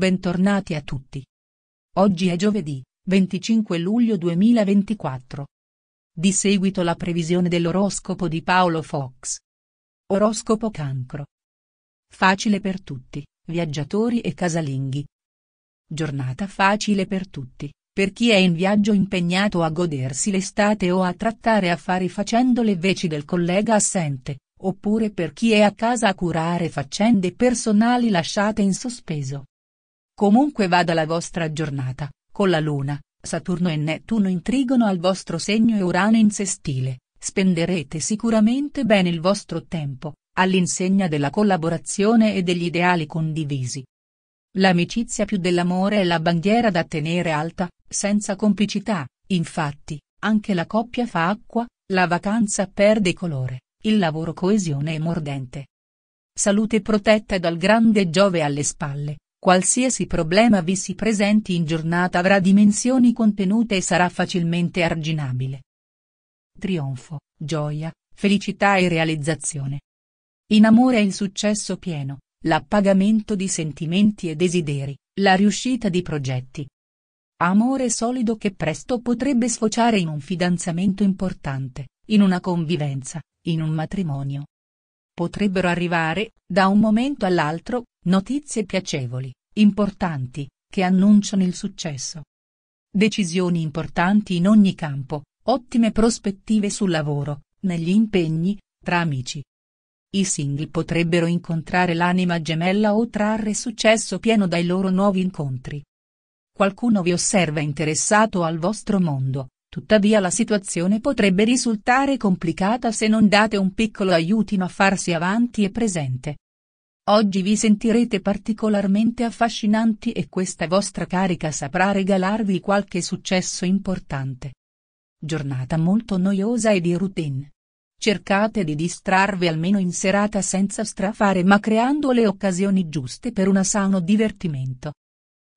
Bentornati a tutti. Oggi è giovedì, 25 luglio 2024. Di seguito la previsione dell'oroscopo di Paolo Fox. Oroscopo Cancro. Facile per tutti, viaggiatori e casalinghi. Giornata facile per tutti, per chi è in viaggio impegnato a godersi l'estate o a trattare affari facendo le veci del collega assente, oppure per chi è a casa a curare faccende personali lasciate in sospeso. Comunque vada la vostra giornata, con la Luna, Saturno e Nettuno intrigono al vostro segno e Urano in sestile, spenderete sicuramente bene il vostro tempo, all'insegna della collaborazione e degli ideali condivisi. L'amicizia più dell'amore è la bandiera da tenere alta, senza complicità, infatti, anche la coppia fa acqua, la vacanza perde colore, il lavoro coesione e mordente. Salute protetta dal grande Giove alle spalle, Qualsiasi problema vi si presenti in giornata avrà dimensioni contenute e sarà facilmente arginabile. Trionfo, gioia, felicità e realizzazione. In amore è il successo pieno, l'appagamento di sentimenti e desideri, la riuscita di progetti. Amore solido che presto potrebbe sfociare in un fidanzamento importante, in una convivenza, in un matrimonio potrebbero arrivare, da un momento all'altro, notizie piacevoli, importanti, che annunciano il successo. Decisioni importanti in ogni campo, ottime prospettive sul lavoro, negli impegni, tra amici. I single potrebbero incontrare l'anima gemella o trarre successo pieno dai loro nuovi incontri. Qualcuno vi osserva interessato al vostro mondo, Tuttavia la situazione potrebbe risultare complicata se non date un piccolo aiutino a farsi avanti e presente. Oggi vi sentirete particolarmente affascinanti e questa vostra carica saprà regalarvi qualche successo importante. Giornata molto noiosa e di routine. Cercate di distrarvi almeno in serata senza strafare ma creando le occasioni giuste per un sano divertimento.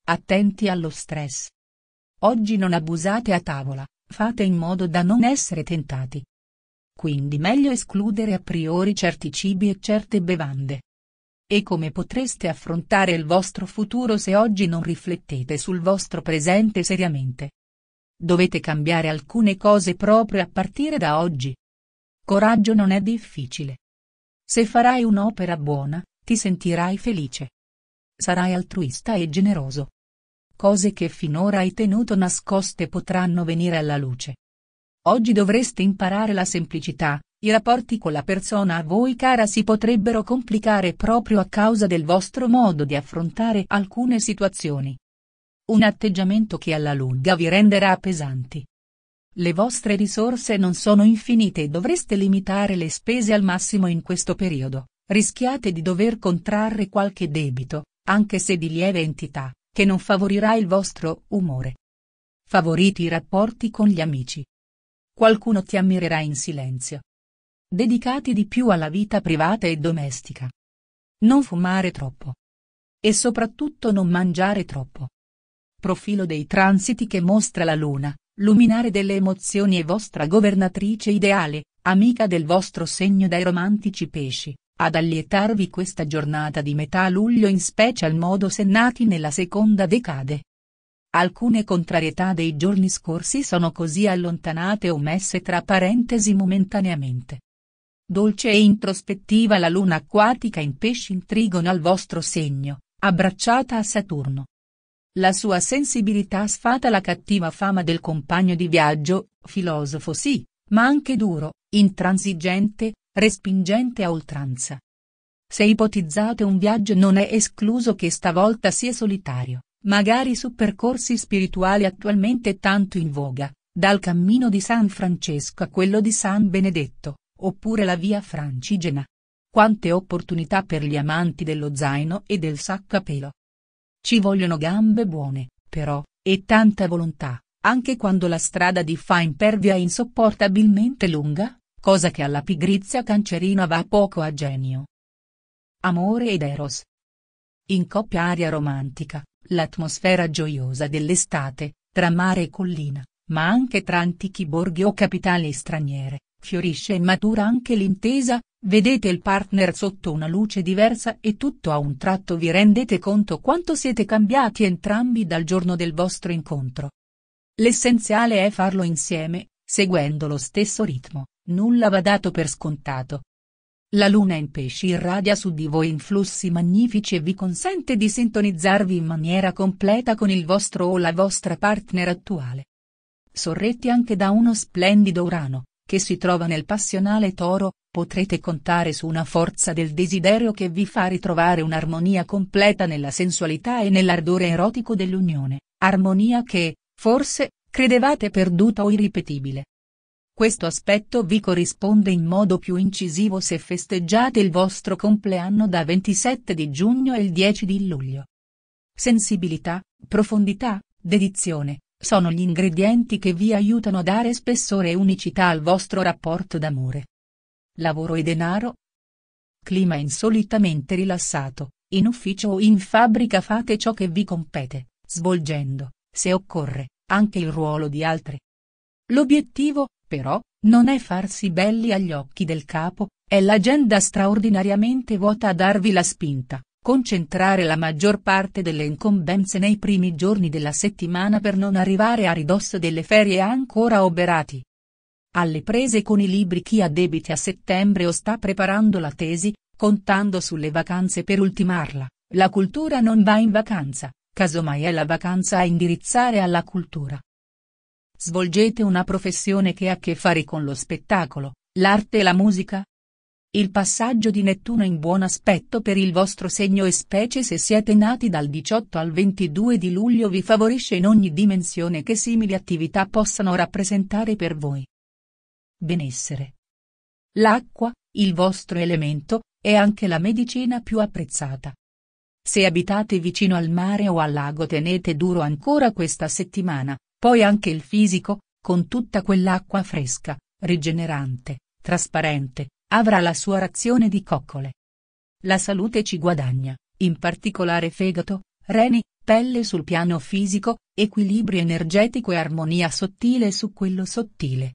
Attenti allo stress. Oggi non abusate a tavola fate in modo da non essere tentati. Quindi meglio escludere a priori certi cibi e certe bevande. E come potreste affrontare il vostro futuro se oggi non riflettete sul vostro presente seriamente? Dovete cambiare alcune cose proprio a partire da oggi. Coraggio non è difficile. Se farai un'opera buona, ti sentirai felice. Sarai altruista e generoso cose che finora hai tenuto nascoste potranno venire alla luce. Oggi dovreste imparare la semplicità, i rapporti con la persona a voi cara si potrebbero complicare proprio a causa del vostro modo di affrontare alcune situazioni. Un atteggiamento che alla lunga vi renderà pesanti. Le vostre risorse non sono infinite e dovreste limitare le spese al massimo in questo periodo, rischiate di dover contrarre qualche debito, anche se di lieve entità, che non favorirà il vostro umore. Favoriti i rapporti con gli amici. Qualcuno ti ammirerà in silenzio. Dedicati di più alla vita privata e domestica. Non fumare troppo. E soprattutto non mangiare troppo. Profilo dei transiti che mostra la luna, luminare delle emozioni e vostra governatrice ideale, amica del vostro segno dai romantici pesci. Ad allietarvi questa giornata di metà luglio in special modo se nati nella seconda decade. Alcune contrarietà dei giorni scorsi sono così allontanate o messe tra parentesi momentaneamente. Dolce e introspettiva la luna acquatica in pesci intrigono al vostro segno, abbracciata a Saturno. La sua sensibilità sfata la cattiva fama del compagno di viaggio, filosofo sì, ma anche duro, intransigente, respingente a oltranza. Se ipotizzate un viaggio non è escluso che stavolta sia solitario, magari su percorsi spirituali attualmente tanto in voga, dal cammino di San Francesco a quello di San Benedetto, oppure la via francigena. Quante opportunità per gli amanti dello zaino e del sacco a pelo. Ci vogliono gambe buone, però, e tanta volontà, anche quando la strada di fa impervia è insopportabilmente lunga, cosa che alla pigrizia cancerina va poco a genio. Amore ed Eros. In coppia aria romantica, l'atmosfera gioiosa dell'estate, tra mare e collina, ma anche tra antichi borghi o capitali straniere, fiorisce e matura anche l'intesa, vedete il partner sotto una luce diversa e tutto a un tratto vi rendete conto quanto siete cambiati entrambi dal giorno del vostro incontro. L'essenziale è farlo insieme, seguendo lo stesso ritmo Nulla va dato per scontato. La luna in pesci irradia su di voi influssi magnifici e vi consente di sintonizzarvi in maniera completa con il vostro o la vostra partner attuale. Sorretti anche da uno splendido Urano, che si trova nel passionale toro, potrete contare su una forza del desiderio che vi fa ritrovare un'armonia completa nella sensualità e nell'ardore erotico dell'unione, armonia che, forse, credevate perduta o irripetibile. Questo aspetto vi corrisponde in modo più incisivo se festeggiate il vostro compleanno da 27 di giugno e il 10 di luglio. Sensibilità, profondità, dedizione, sono gli ingredienti che vi aiutano a dare spessore e unicità al vostro rapporto d'amore. Lavoro e denaro. Clima insolitamente rilassato, in ufficio o in fabbrica fate ciò che vi compete, svolgendo, se occorre, anche il ruolo di altri. L'obiettivo, però, non è farsi belli agli occhi del capo, è l'agenda straordinariamente vuota a darvi la spinta, concentrare la maggior parte delle incombenze nei primi giorni della settimana per non arrivare a ridosso delle ferie ancora oberati. Alle prese con i libri chi ha debiti a settembre o sta preparando la tesi, contando sulle vacanze per ultimarla, la cultura non va in vacanza, casomai è la vacanza a indirizzare alla cultura, Svolgete una professione che ha a che fare con lo spettacolo, l'arte e la musica? Il passaggio di Nettuno in buon aspetto per il vostro segno e specie se siete nati dal 18 al 22 di luglio vi favorisce in ogni dimensione che simili attività possano rappresentare per voi. Benessere. L'acqua, il vostro elemento, è anche la medicina più apprezzata. Se abitate vicino al mare o al lago tenete duro ancora questa settimana, poi anche il fisico, con tutta quell'acqua fresca, rigenerante, trasparente, avrà la sua razione di coccole. La salute ci guadagna, in particolare fegato, reni, pelle sul piano fisico, equilibrio energetico e armonia sottile su quello sottile.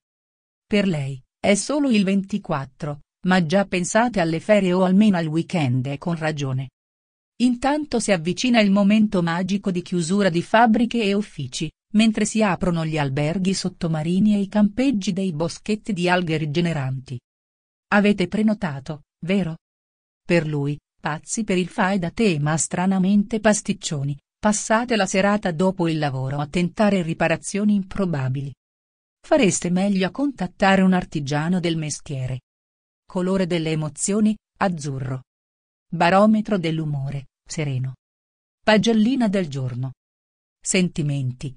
Per lei, è solo il 24, ma già pensate alle ferie o almeno al weekend e con ragione. Intanto si avvicina il momento magico di chiusura di fabbriche e uffici, mentre si aprono gli alberghi sottomarini e i campeggi dei boschetti di alghe rigeneranti. Avete prenotato, vero? Per lui, pazzi per il fai da te ma stranamente pasticcioni, passate la serata dopo il lavoro a tentare riparazioni improbabili. Fareste meglio a contattare un artigiano del mestiere. Colore delle emozioni, azzurro. Barometro dell'umore, sereno. Pagellina del giorno. Sentimenti,